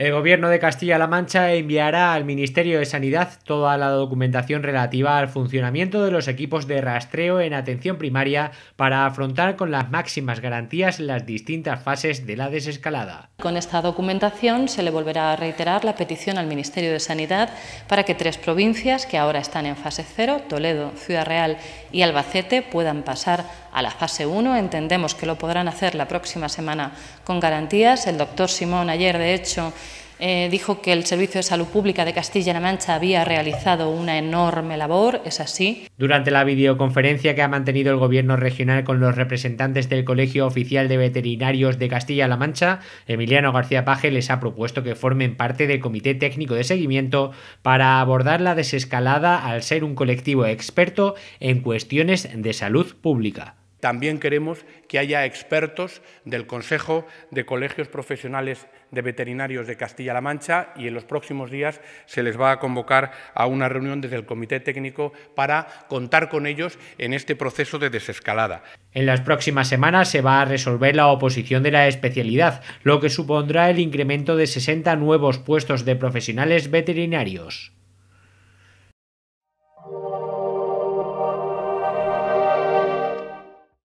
El gobierno de Castilla-La Mancha enviará al Ministerio de Sanidad toda la documentación relativa al funcionamiento de los equipos de rastreo en atención primaria para afrontar con las máximas garantías las distintas fases de la desescalada. Con esta documentación se le volverá a reiterar la petición al Ministerio de Sanidad para que tres provincias que ahora están en fase cero, Toledo, Ciudad Real y Albacete, puedan pasar a la fase 1. Entendemos que lo podrán hacer la próxima semana con garantías. El doctor Simón ayer, de hecho, eh, dijo que el Servicio de Salud Pública de Castilla-La Mancha había realizado una enorme labor, es así. Durante la videoconferencia que ha mantenido el Gobierno regional con los representantes del Colegio Oficial de Veterinarios de Castilla-La Mancha, Emiliano García Paje les ha propuesto que formen parte del Comité Técnico de Seguimiento para abordar la desescalada al ser un colectivo experto en cuestiones de salud pública. También queremos que haya expertos del Consejo de Colegios Profesionales de Veterinarios de Castilla-La Mancha y en los próximos días se les va a convocar a una reunión desde el Comité Técnico para contar con ellos en este proceso de desescalada. En las próximas semanas se va a resolver la oposición de la especialidad, lo que supondrá el incremento de 60 nuevos puestos de profesionales veterinarios.